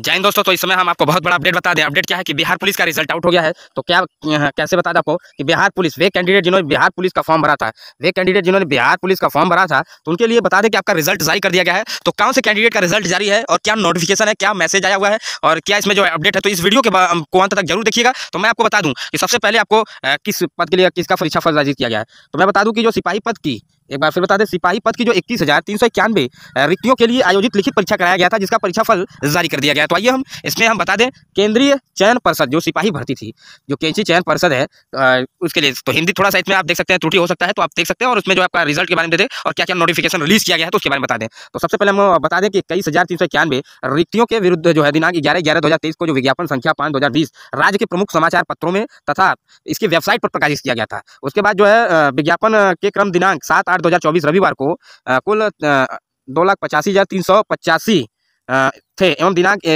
जैन दोस्तों तो इस समय हम आपको बहुत बड़ा अपडेट बता दें अपडेट क्या है कि बिहार पुलिस का रिजल्ट आउट हो गया है तो क्या कैसे बता दें आपको कि बिहार पुलिस वे कैंडिडेट जिन्होंने बिहार पुलिस का फॉर्म भरा था वे कैंडिडेट जिन्होंने बिहार पुलिस का फॉर्म भरा था तो उनके लिए बता दें कि आपका रिजल्ट जारी कर दिया गया है तो कौन से कैंडिडेट का रिजल्ट जारी है और क्या नोटिफिकेशन है क्या मैसेज आया हुआ है और क्या इसमें जो अपडेट है तो इस वीडियो के को अंत तक जरूर देखिएगा तो मैं आपको बता दूँ कि सबसे पहले आपको किस पद के लिए किसका परीक्षा फल किया गया है तो मैं बता दूँ कि जो सिपाही पद की एक बार फिर बता दें सिपाही पद की जो इक्कीस हज़ार तीन सौ इक्यानवे रिक्तियों के लिए आयोजित लिखित परीक्षा कराया गया था जिसका परीक्षाफल जारी कर दिया गया तो आइए हम इसमें हम बता दें केंद्रीय चयन परिषद जो सिपाही भर्ती थी जो केंद्रीय चयन परिषद है उसके लिए तो हिंदी थोड़ा सा इसमें आप देख सकते हैं त्रुटि हो सकता है तो आप देख सकते हैं और उसमें जो आपका रिजल्ट के बारे में दे और क्या क्या नोटिफिकेशन रिलीज किया गया है तो उसके बारे में बता दें तो सबसे पहले हम बता दें कि इक्कीस हज़ार तीन सौ इक्यानवे रिक्तियों के विरुद्ध जो है दिनांक ग्यारह ग्यारह दो हज़ार तेईस को जो विज्ञापन संख्या पांच दो हज़ार बीस राज्य के प्रमुख समाचार पत्रों में तथा इसकी वेबसाइट पर प्रकाशित किया गया था उसके बाद जो है विज्ञापन के क्रम दिनांक सात आठ दो हजार चौबीस रविवार को कुल दो लाख पचासी हजार तीन सौ पचासी थे एवं दिनांक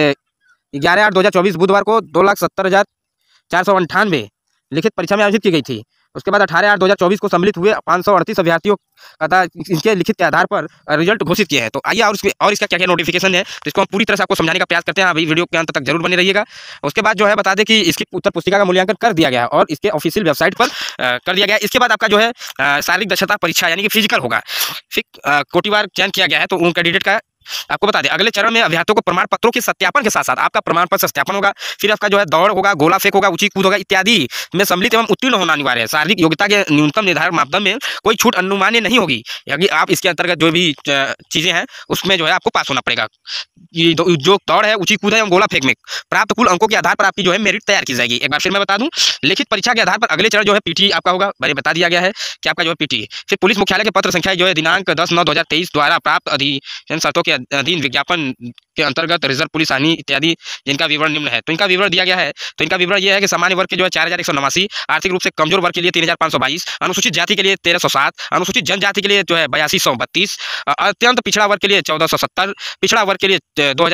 ग्यारह आठ दो हजार चौबीस बुधवार को दो लाख सत्तर हजार चार सौ अंठानवे लिखित परीक्षा में आयोजित की गई थी उसके बाद अठारह आठ दो को सम्मिलित हुए पाँच अभ्यर्थियों का इनके लिखित के आधार पर रिजल्ट घोषित किया है तो आइए और उसके और इसका क्या क्या नोटिफिकेशन है तो इसको हम पूरी तरह से आपको समझाने का प्रयास करते हैं अभी वीडियो के अंत तक जरूर बने रहिएगा उसके बाद जो है बता दें कि इसकी उत्तर पुस्तिका का मूल्यांकन कर दिया गया और इसके ऑफिशियल वेबसाइट पर कर दिया गया इसके बाद आपका जो है शारीरिक दक्षता परीक्षा यानी कि फिजिकल होगा फिर कोटिवार चयन किया गया है तो उन कैंडिडेट का आपको बता दें अगले चरण में अभ्यर्थियों को प्रमाण पत्रों के सत्यापन के साथ साथ आपका प्रमाण पत्र सत्यापन होगा फिर आपका जो है दौड़ होगा गोला फेंक होगा ऊंची कूद होगा इत्यादि में सम्मिलित एवं उत्तीर्ण होना अनिवार्य है शारीरिक योग्यता के न्यूनतम निर्धारण मापदंड में कोई छूट अनुमान्य नहीं होगी यदि आप इसके अंतर्गत जो भी चीजें हैं उसमें जो है आपको पास होना पड़ेगा जो दौड़ है ऊंची कूद है एवं गोला फेंक में प्राप्त कुल अंकों के आधार पर आपकी जो है मेरिट तैयार की जाएगी एक बार फिर मैं बता दूं लिखित परीक्षा के आधार पर अगले चरण जो है पीटी आपका होगा मैंने बता दिया गया है कि आपका जो है पीटी फिर पुलिस मुख्यालय के पत्र संख्या जो है दिनांक दस नौ दो द्वारा प्राप्त अधि शर्तों के अधीन विज्ञापन के अंतर्गत रिजर्व पुलिस आनी इत्यादि जिनका विवरण निम्न है तो इनका विवरण दिया गया है तो इनका विवरण यह है कि सामान्य वर्ग के जो है चार आर्थिक रूप से कमजोर वर्ग के लिए तीन अनुसूचित जाति के लिए तेरह अनुसूचित जनजाति के लिए जो है बयासी अत्यंत पिछड़ा वर्ग के लिए चौदह पिछड़ा वर्ग के लिए दो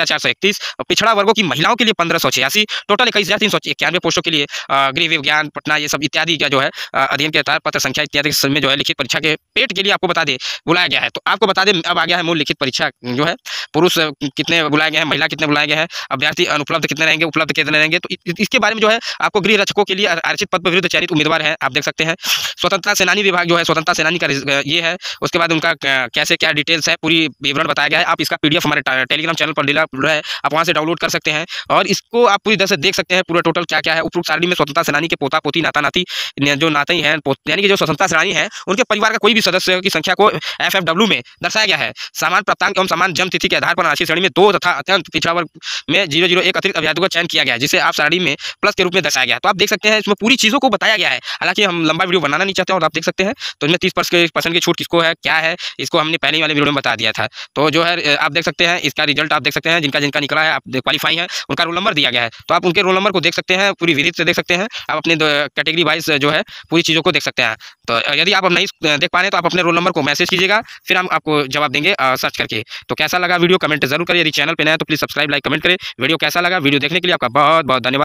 पिछड़ा वर्गों की महिलाओं के लिए पंद्रह टोटल इक्कीस पोस्टों के लिए गृह विज्ञान पटना ये सब इत्यादि का जो है अध्ययन के आधार पत्र संख्या इत्यादि में जो है लिखित परीक्षा के पेट के लिए आपको बता दे बुलाया गया है तो आपको बता दें अब आ गया है मूल लिखित परीक्षा जो है पुरुष कितने बुलाए गए हैं महिला कितने बुलाए गए हैं अभ्यर्थी अनुपलब्ध कितने रहेंगे उपलब्ध कितने रहेंगे तो इसके बारे में जो है आपको गृह रक्षकों के लिए आरक्षित पद पर विरुद्ध चयनित उम्मीदवार है आप देख सकते हैं स्वतंत्रता सेनानी विभाग जो है स्वतंत्रता सेनानी का ये है उसके बाद उनका कैसे क्या डिटेल्स है पूरी विवरण बताया गया है आप इसका पीडीएफ हमारे टेलीग्राम चैनल पर डिलअपलोड है आप वहाँ से डाउनलोड कर सकते हैं और इसको आप पूरी तरह से देख सकते हैं पूरा टोटल क्या क्या है उपरोक्त सारणी में स्वतंत्रता सेनानी के पोता पोती नाता नाती जो नाते ही हैं यानी कि जो स्वतंत्रता सेनानी है उनके परिवार का कोई भी सदस्य की संख्या को एफ में दर्शाया गया है सामान प्राप्तांक एवं सामान जन्म तिथि के आधार पर राशि श्रेणी में दो तथा अत्यंत पिछड़ा वर्ग में जीरो जीरो एक अतिरिक्त अभ्यार्थियों का चयन किया गया जिसे आप सारणी में प्लस के रूप में दर्शाया गया तो आप देख सकते हैं इसमें पूरी चीज़ों को बताया गया है हालांकि हम लंबा वीडियो बनाना नहीं चाहते और आप देख सकते हैं तो इसमें तीस परसेंट की छूट किसको है क्या है इसको हमने पहले वाले वीडियो में बता दिया था तो जो है आप देख सकते हैं इसका रिजल्ट आप देख सकते हैं जिनका जिनका निकला है आप क्वालिफाई है उनका रोल नंबर दिया गया है तो आप उनके रोल नंबर को देख सकते हैं पूरी विधि से देख सकते हैं आप अपने कैटेगरी वाइज जो है पूरी चीज़ों को देख सकते हैं तो यदि आप नहीं देख पा रहे तो आप अपने रोल नंबर को मैसेज कीजिएगा फिर हम आपको जवाब देंगे सर्च करके तो कैसा लगा वीडियो कमेंट जरूर करिए चैनल पर नया तो प्लीज़ सब्सक्राइब लाइक कमेंट करें वीडियो कैसा लगा वीडियो देखने के लिए आपका बहुत बहुत धन्यवाद